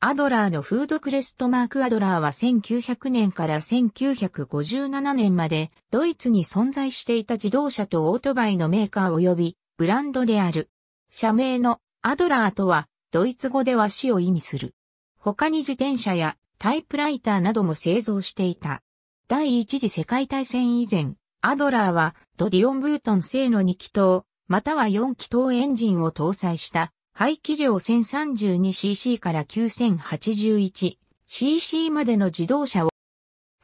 アドラーのフードクレストマークアドラーは1900年から1957年までドイツに存在していた自動車とオートバイのメーカー及びブランドである。社名のアドラーとはドイツ語では死を意味する。他に自転車やタイプライターなども製造していた。第一次世界大戦以前、アドラーはドディオン・ブートン製の2気筒、または4気筒エンジンを搭載した排気量 1032cc から 9081cc までの自動車を、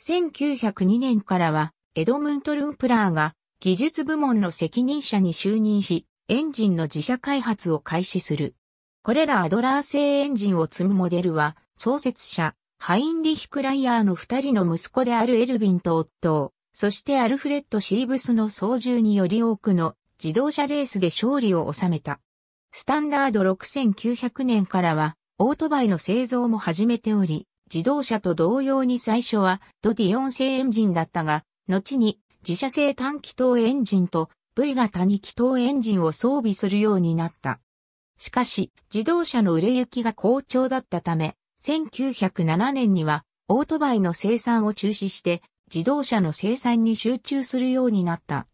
1902年からは、エドムント・ルンプラーが技術部門の責任者に就任し、エンジンの自社開発を開始する。これらアドラー製エンジンを積むモデルは、創設者、ハインリヒ・クライヤーの二人の息子であるエルヴィンと夫、そしてアルフレッド・シーブスの操縦により多くの自動車レースで勝利を収めた。スタンダード6900年からは、オートバイの製造も始めており、自動車と同様に最初はドディ4製エンジンだったが、後に自社製単気筒エンジンと V 型に気筒エンジンを装備するようになった。しかし、自動車の売れ行きが好調だったため、1907年にはオートバイの生産を中止して、自動車の生産に集中するようになった。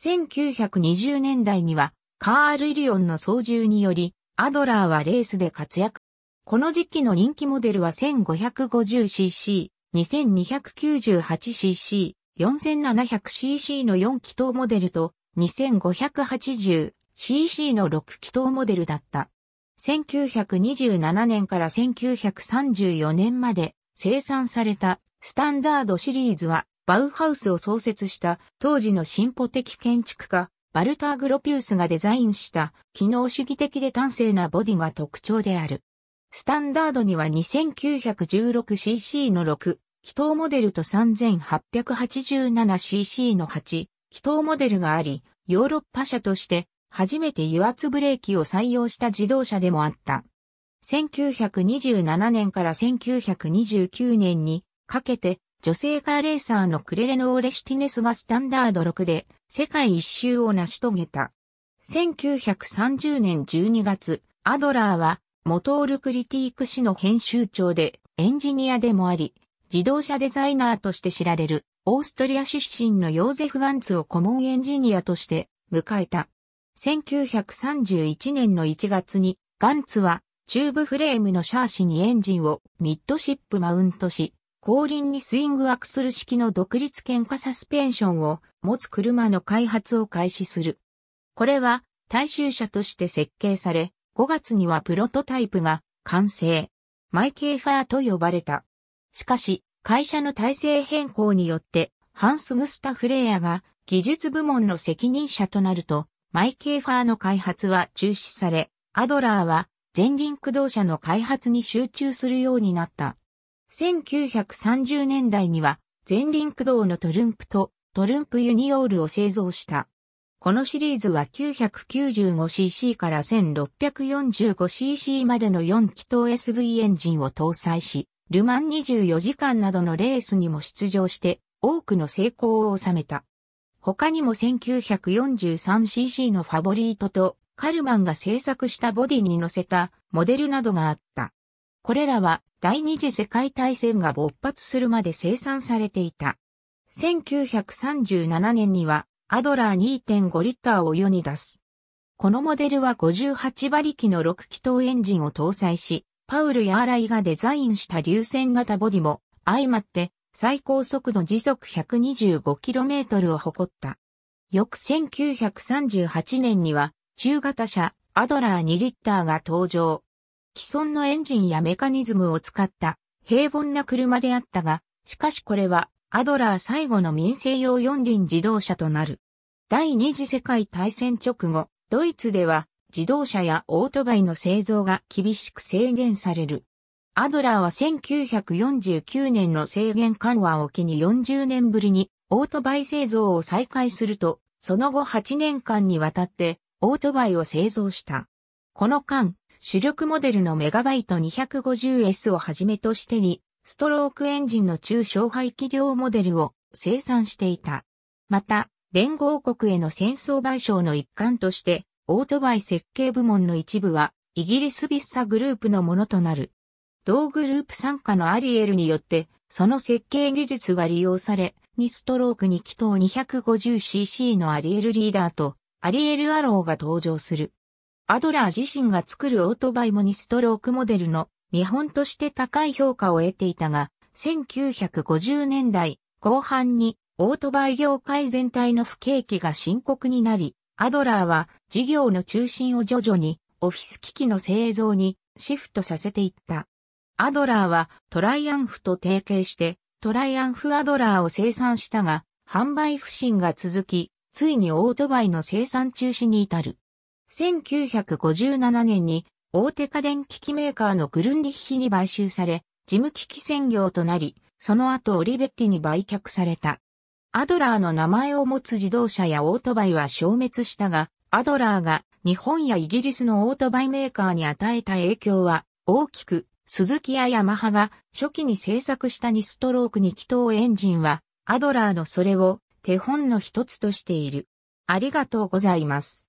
1920年代にはカール・イリオンの操縦により、アドラーはレースで活躍。この時期の人気モデルは 1550cc、2298cc、4700cc の4気筒モデルと 2580cc の6気筒モデルだった。1927年から1934年まで生産されたスタンダードシリーズはバウハウスを創設した当時の進歩的建築家バルター・グロピウスがデザインした機能主義的で端正なボディが特徴である。スタンダードには 2916cc の6、気筒モデルと 3887cc の8、気筒モデルがあり、ヨーロッパ車として初めて油圧ブレーキを採用した自動車でもあった。1927年から1929年にかけて女性カーレーサーのクレレノーレシティネスがスタンダード6で世界一周を成し遂げた。1930年12月、アドラーは、モトールクリティーク誌の編集長で、エンジニアでもあり、自動車デザイナーとして知られる、オーストリア出身のヨーゼフ・ガンツを顧問エンジニアとして迎えた。1931年の1月に、ガンツは、チューブフレームのシャーシにエンジンをミッドシップマウントし、後輪にスイングアクスル式の独立喧嘩サスペンションを持つ車の開発を開始する。これは大衆車として設計され、5月にはプロトタイプが完成。マイケーファーと呼ばれた。しかし、会社の体制変更によって、ハンス・グスタフ・レイヤが技術部門の責任者となると、マイケーファーの開発は中止され、アドラーは前輪駆動車の開発に集中するようになった。1930年代には、前輪駆動のトルンプとトルンプユニオールを製造した。このシリーズは 995cc から 1645cc までの4気筒 SV エンジンを搭載し、ルマン24時間などのレースにも出場して多くの成功を収めた。他にも 1943cc のファボリートとカルマンが製作したボディに乗せたモデルなどがあった。これらは第二次世界大戦が勃発するまで生産されていた。1937年にはアドラー2.5リッターを世に出す。このモデルは58馬力の6気筒エンジンを搭載し、パウル・ヤーライがデザインした流線型ボディも相まって最高速度時速 125km を誇った。翌1938年には中型車アドラー2リッターが登場。既存のエンジンやメカニズムを使った平凡な車であったが、しかしこれはアドラー最後の民生用四輪自動車となる。第二次世界大戦直後、ドイツでは自動車やオートバイの製造が厳しく制限される。アドラーは1949年の制限緩和を機に40年ぶりにオートバイ製造を再開すると、その後8年間にわたってオートバイを製造した。この間、主力モデルのメガバイト 250S をはじめとしてに、ストロークエンジンの中小排気量モデルを生産していた。また、連合国への戦争賠償の一環として、オートバイ設計部門の一部は、イギリスビッサグループのものとなる。同グループ参加のアリエルによって、その設計技術が利用され、2ストローク2気筒 250cc のアリエルリーダーと、アリエルアローが登場する。アドラー自身が作るオートバイも2ストロークモデルの見本として高い評価を得ていたが、1950年代後半にオートバイ業界全体の不景気が深刻になり、アドラーは事業の中心を徐々にオフィス機器の製造にシフトさせていった。アドラーはトライアンフと提携してトライアンフアドラーを生産したが、販売不振が続き、ついにオートバイの生産中止に至る。1957年に大手家電機器メーカーのグルンリッヒに買収され、事務機器専業となり、その後オリベッティに売却された。アドラーの名前を持つ自動車やオートバイは消滅したが、アドラーが日本やイギリスのオートバイメーカーに与えた影響は大きく、鈴木やヤマハが初期に製作した2ストローク2気筒エンジンは、アドラーのそれを手本の一つとしている。ありがとうございます。